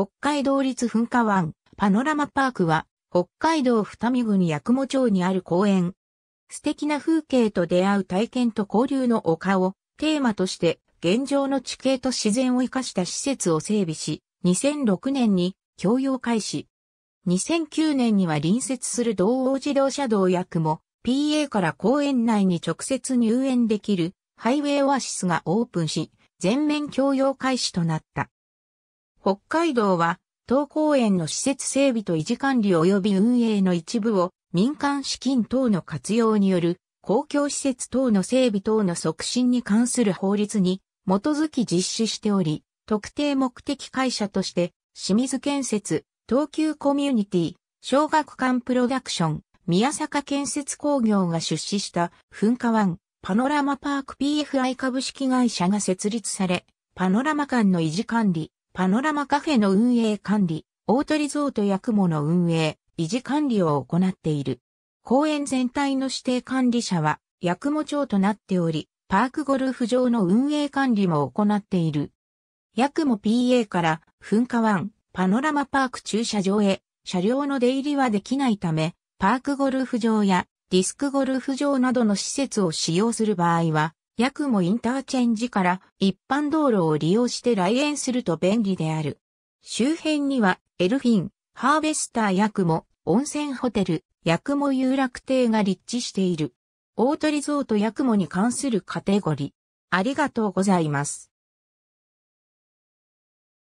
北海道立噴火湾パノラマパークは北海道二見郡八雲町にある公園。素敵な風景と出会う体験と交流の丘をテーマとして現状の地形と自然を生かした施設を整備し、2006年に共用開始。2009年には隣接する道央自動車道八雲 PA から公園内に直接入園できるハイウェイオアシスがオープンし、全面共用開始となった。北海道は、当公園の施設整備と維持管理及び運営の一部を民間資金等の活用による公共施設等の整備等の促進に関する法律に基づき実施しており、特定目的会社として清水建設、東急コミュニティ、小学館プロダクション、宮坂建設工業が出資した噴火湾パノラマパーク PFI 株式会社が設立され、パノラマ館の維持管理、パノラマカフェの運営管理、オートリゾートや雲の運営、維持管理を行っている。公園全体の指定管理者は、役雲町となっており、パークゴルフ場の運営管理も行っている。役雲 PA から、噴火湾、パノラマパーク駐車場へ、車両の出入りはできないため、パークゴルフ場やディスクゴルフ場などの施設を使用する場合は、ヤクモインターチェンジから一般道路を利用して来園すると便利である。周辺には、エルフィン、ハーベスターヤクモ、温泉ホテル、ヤクモ遊楽亭が立地している。オートリゾートヤクモに関するカテゴリー。ありがとうございます。